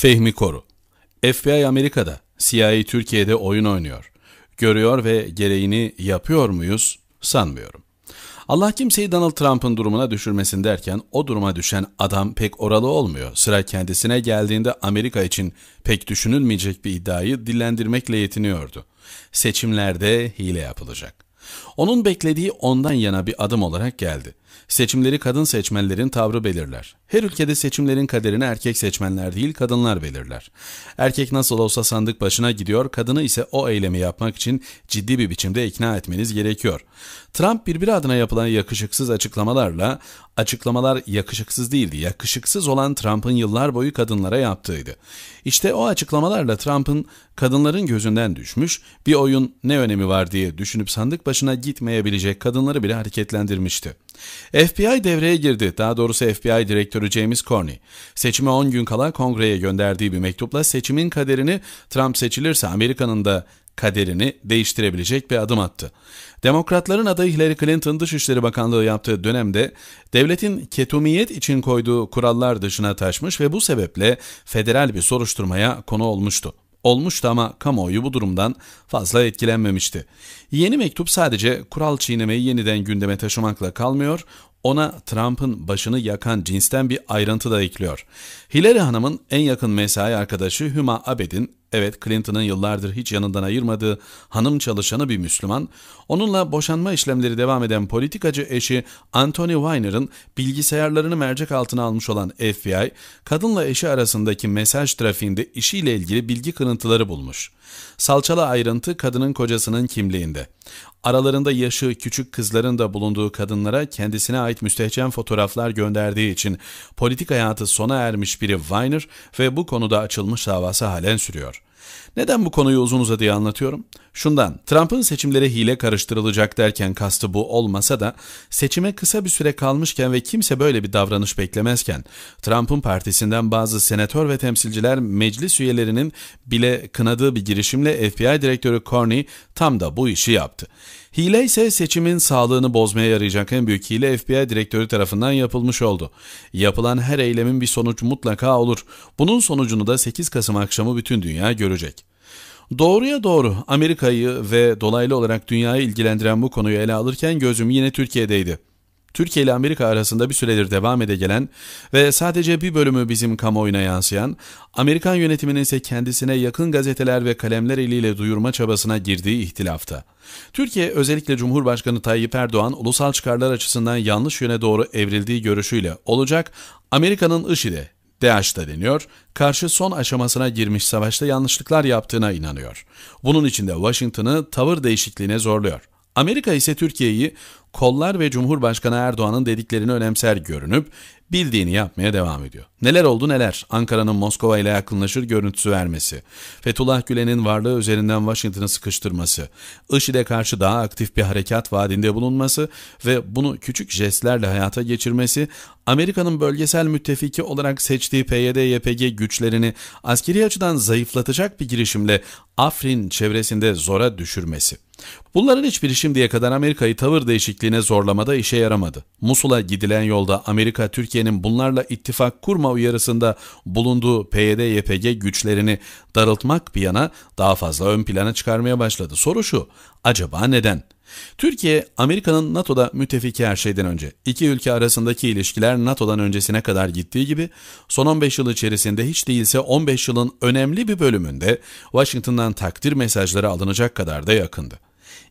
Fehmi Koru FBI Amerika'da, CIA Türkiye'de oyun oynuyor. Görüyor ve gereğini yapıyor muyuz sanmıyorum. Allah kimseyi Donald Trump'ın durumuna düşürmesin derken o duruma düşen adam pek oralı olmuyor. Sıra kendisine geldiğinde Amerika için pek düşünülmeyecek bir iddiayı dillendirmekle yetiniyordu. Seçimlerde hile yapılacak. Onun beklediği ondan yana bir adım olarak geldi. Seçimleri kadın seçmenlerin tavrı belirler. Her ülkede seçimlerin kaderini erkek seçmenler değil kadınlar belirler. Erkek nasıl olsa sandık başına gidiyor, kadını ise o eylemi yapmak için ciddi bir biçimde ikna etmeniz gerekiyor. Trump birbiri adına yapılan yakışıksız açıklamalarla, açıklamalar yakışıksız değildi, yakışıksız olan Trump'ın yıllar boyu kadınlara yaptığıydı. İşte o açıklamalarla Trump'ın kadınların gözünden düşmüş, bir oyun ne önemi var diye düşünüp sandık başına gitmeyebilecek kadınları bile hareketlendirmişti. FBI devreye girdi. Daha doğrusu FBI direktörü James Corney. Seçime 10 gün kala kongreye gönderdiği bir mektupla seçimin kaderini Trump seçilirse Amerika'nın da kaderini değiştirebilecek bir adım attı. Demokratların adayı Hillary Clinton Dışişleri Bakanlığı yaptığı dönemde devletin ketumiyet için koyduğu kurallar dışına taşmış ve bu sebeple federal bir soruşturmaya konu olmuştu olmuştu ama kamuoyu bu durumdan fazla etkilenmemişti. Yeni mektup sadece kural çiğnemeyi yeniden gündeme taşımakla kalmıyor, ona Trump'ın başını yakan cinsten bir ayrıntı da ekliyor. Hillary Hanım'ın en yakın mesai arkadaşı Huma Abed'in, evet Clinton'ın yıllardır hiç yanından ayırmadığı hanım çalışanı bir Müslüman, onunla boşanma işlemleri devam eden politikacı eşi Anthony Weiner'ın bilgisayarlarını mercek altına almış olan FBI, kadınla eşi arasındaki mesaj trafiğinde işiyle ilgili bilgi kırıntıları bulmuş. Salçalı ayrıntı kadının kocasının kimliğinde. Aralarında yaşı küçük kızların da bulunduğu kadınlara kendisine ait ait müstehcen fotoğraflar gönderdiği için politik hayatı sona ermiş biri Weiner ve bu konuda açılmış davası halen sürüyor. Neden bu konuyu uzun uzadıya anlatıyorum? Şundan, Trump'ın seçimlere hile karıştırılacak derken kastı bu olmasa da seçime kısa bir süre kalmışken ve kimse böyle bir davranış beklemezken Trump'ın partisinden bazı senatör ve temsilciler meclis üyelerinin bile kınadığı bir girişimle FBI direktörü Corney tam da bu işi yaptı. Hile ise seçimin sağlığını bozmaya yarayacak en büyük hile FBI direktörü tarafından yapılmış oldu. Yapılan her eylemin bir sonuç mutlaka olur. Bunun sonucunu da 8 Kasım akşamı bütün dünya görüyor görecek. Doğruya doğru Amerika'yı ve dolaylı olarak dünyayı ilgilendiren bu konuyu ele alırken gözüm yine Türkiye'deydi. Türkiye ile Amerika arasında bir süredir devam ede gelen ve sadece bir bölümü bizim kamuoyuna yansıyan, Amerikan yönetiminin ise kendisine yakın gazeteler ve kalemler eliyle duyurma çabasına girdiği ihtilafta. Türkiye özellikle Cumhurbaşkanı Tayyip Erdoğan ulusal çıkarlar açısından yanlış yöne doğru evrildiği görüşüyle olacak, Amerika'nın IŞİD'e DH da deniyor, karşı son aşamasına girmiş savaşta yanlışlıklar yaptığına inanıyor. Bunun için de Washington'ı tavır değişikliğine zorluyor. Amerika ise Türkiye'yi kollar ve Cumhurbaşkanı Erdoğan'ın dediklerini önemser görünüp bildiğini yapmaya devam ediyor. Neler oldu neler? Ankara'nın Moskova ile yakınlaşır görüntüsü vermesi, Fethullah Gülen'in varlığı üzerinden Washington'ı sıkıştırması, IŞİD'e karşı daha aktif bir harekat vaadinde bulunması ve bunu küçük jestlerle hayata geçirmesi, Amerika'nın bölgesel müttefiki olarak seçtiği PYD-YPG güçlerini askeri açıdan zayıflatacak bir girişimle Afrin çevresinde zora düşürmesi. Bunların hiçbiri şimdiye kadar Amerika'yı tavır değişikliğine zorlamada işe yaramadı. Musul'a gidilen yolda Amerika Türkiye'nin bunlarla ittifak kurma uyarısında bulunduğu PYD-YPG güçlerini darıltmak bir yana daha fazla ön plana çıkarmaya başladı. Soru şu, acaba neden? Türkiye, Amerika'nın NATO'da müttefiki her şeyden önce. iki ülke arasındaki ilişkiler NATO'dan öncesine kadar gittiği gibi son 15 yıl içerisinde hiç değilse 15 yılın önemli bir bölümünde Washington'dan takdir mesajları alınacak kadar da yakındı.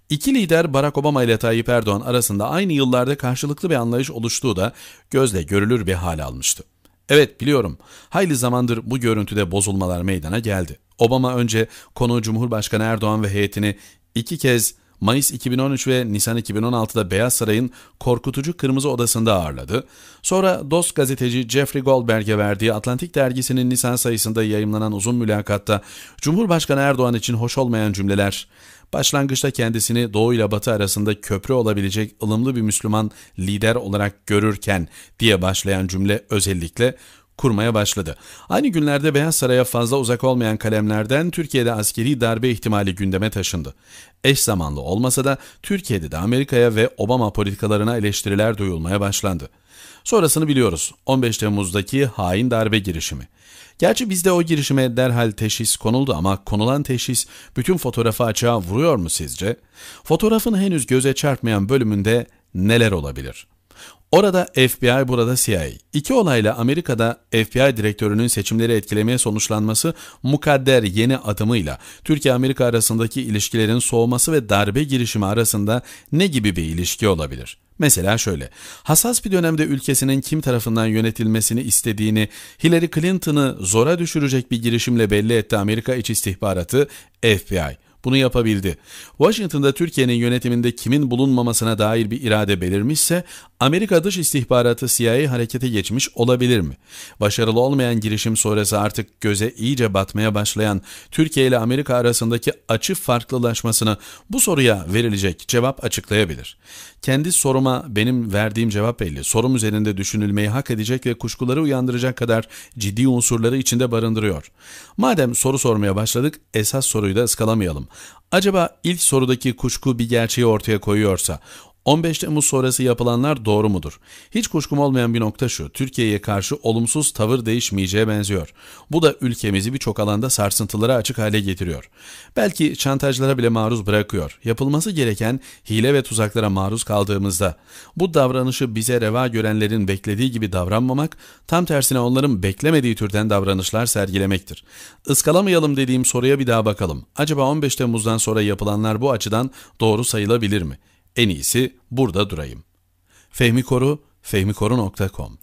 İki lider Barack Obama ile Tayyip Erdoğan arasında aynı yıllarda karşılıklı bir anlayış oluştuğu da gözle görülür bir hal almıştı. Evet biliyorum. Hayli zamandır bu görüntüde bozulmalar meydana geldi. Obama önce konu Cumhurbaşkanı Erdoğan ve heyetini iki kez Mayıs 2013 ve Nisan 2016'da Beyaz Saray'ın korkutucu kırmızı odasında ağırladı. Sonra dost gazeteci Jeffrey Goldberg'e verdiği Atlantik dergisinin Nisan sayısında yayımlanan uzun mülakatta Cumhurbaşkanı Erdoğan için hoş olmayan cümleler Başlangıçta kendisini Doğu ile Batı arasında köprü olabilecek ılımlı bir Müslüman lider olarak görürken diye başlayan cümle özellikle kurmaya başladı. Aynı günlerde Beyaz Saray'a fazla uzak olmayan kalemlerden Türkiye'de askeri darbe ihtimali gündeme taşındı. Eş zamanlı olmasa da Türkiye'de de Amerika'ya ve Obama politikalarına eleştiriler duyulmaya başlandı. Sonrasını biliyoruz. 15 Temmuz'daki hain darbe girişimi. Gerçi bizde o girişime derhal teşhis konuldu ama konulan teşhis bütün fotoğrafı açığa vuruyor mu sizce? Fotoğrafın henüz göze çarpmayan bölümünde neler olabilir? Orada FBI, burada CIA. İki olayla Amerika'da FBI direktörünün seçimleri etkilemeye sonuçlanması mukadder yeni adımıyla Türkiye-Amerika arasındaki ilişkilerin soğuması ve darbe girişimi arasında ne gibi bir ilişki olabilir? Mesela şöyle, hassas bir dönemde ülkesinin kim tarafından yönetilmesini istediğini, Hillary Clinton'ı zora düşürecek bir girişimle belli etti Amerika İç İstihbaratı, FBI. Bunu yapabildi. Washington'da Türkiye'nin yönetiminde kimin bulunmamasına dair bir irade belirmişse Amerika Dış İstihbaratı CIA harekete geçmiş olabilir mi? Başarılı olmayan girişim sonrası artık göze iyice batmaya başlayan Türkiye ile Amerika arasındaki açı farklılaşmasını bu soruya verilecek cevap açıklayabilir. Kendi soruma benim verdiğim cevap belli. Sorum üzerinde düşünülmeyi hak edecek ve kuşkuları uyandıracak kadar ciddi unsurları içinde barındırıyor. Madem soru sormaya başladık esas soruyu da ıskalamayalım. Acaba ilk sorudaki kuşku bir gerçeği ortaya koyuyorsa, 15 Temmuz sonrası yapılanlar doğru mudur? Hiç kuşkum olmayan bir nokta şu, Türkiye'ye karşı olumsuz tavır değişmeyeceğe benziyor. Bu da ülkemizi birçok alanda sarsıntılara açık hale getiriyor. Belki çantajlara bile maruz bırakıyor. Yapılması gereken hile ve tuzaklara maruz kaldığımızda bu davranışı bize reva görenlerin beklediği gibi davranmamak, tam tersine onların beklemediği türden davranışlar sergilemektir. Iskalamayalım dediğim soruya bir daha bakalım. Acaba 15 Temmuz'dan sonra yapılanlar bu açıdan doğru sayılabilir mi? En iyisi burada durayım. Fehmi Koru, fehmikoru.com